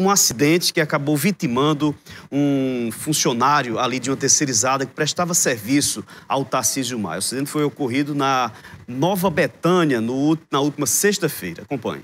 um acidente que acabou vitimando um funcionário ali de uma terceirizada que prestava serviço ao Tarcísio Maia. O acidente foi ocorrido na Nova Betânia no, na última sexta-feira. Acompanhe.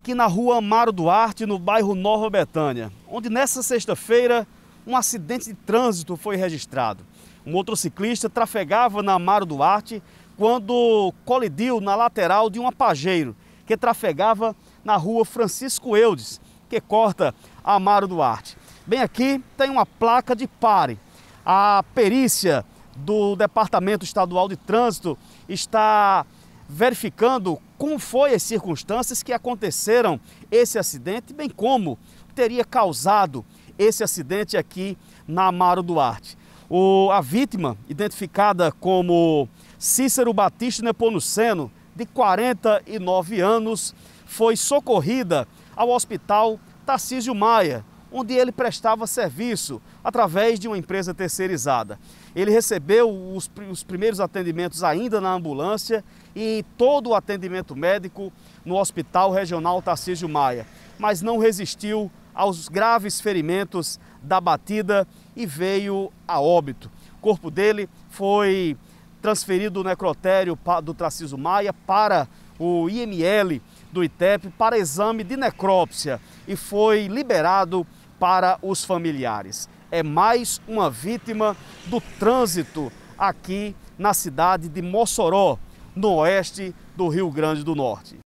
Aqui na rua Amaro Duarte, no bairro Nova Betânia, onde nessa sexta-feira um acidente de trânsito foi registrado. Um motociclista trafegava na Amaro Duarte quando colidiu na lateral de um apageiro que trafegava na rua Francisco Eudes, que corta Amaro Duarte. Bem aqui tem uma placa de pare. A perícia do Departamento Estadual de Trânsito está verificando como foi as circunstâncias que aconteceram esse acidente, bem como teria causado esse acidente aqui na Amaro Duarte. O, a vítima, identificada como Cícero Batista Nepomuceno, de 49 anos, foi socorrida ao Hospital Tarcísio Maia, onde ele prestava serviço através de uma empresa terceirizada. Ele recebeu os, os, primeiros atendimentos ainda na ambulância e todo o atendimento médico no Hospital Regional Tarcísio Maia, mas não resistiu aos graves ferimentos da batida e veio a óbito. O corpo dele foi transferido o necrotério do Traciso Maia para o IML do ITEP para exame de necrópsia e foi liberado para os familiares. É mais uma vítima do trânsito aqui na cidade de Mossoró, no oeste do Rio Grande do Norte.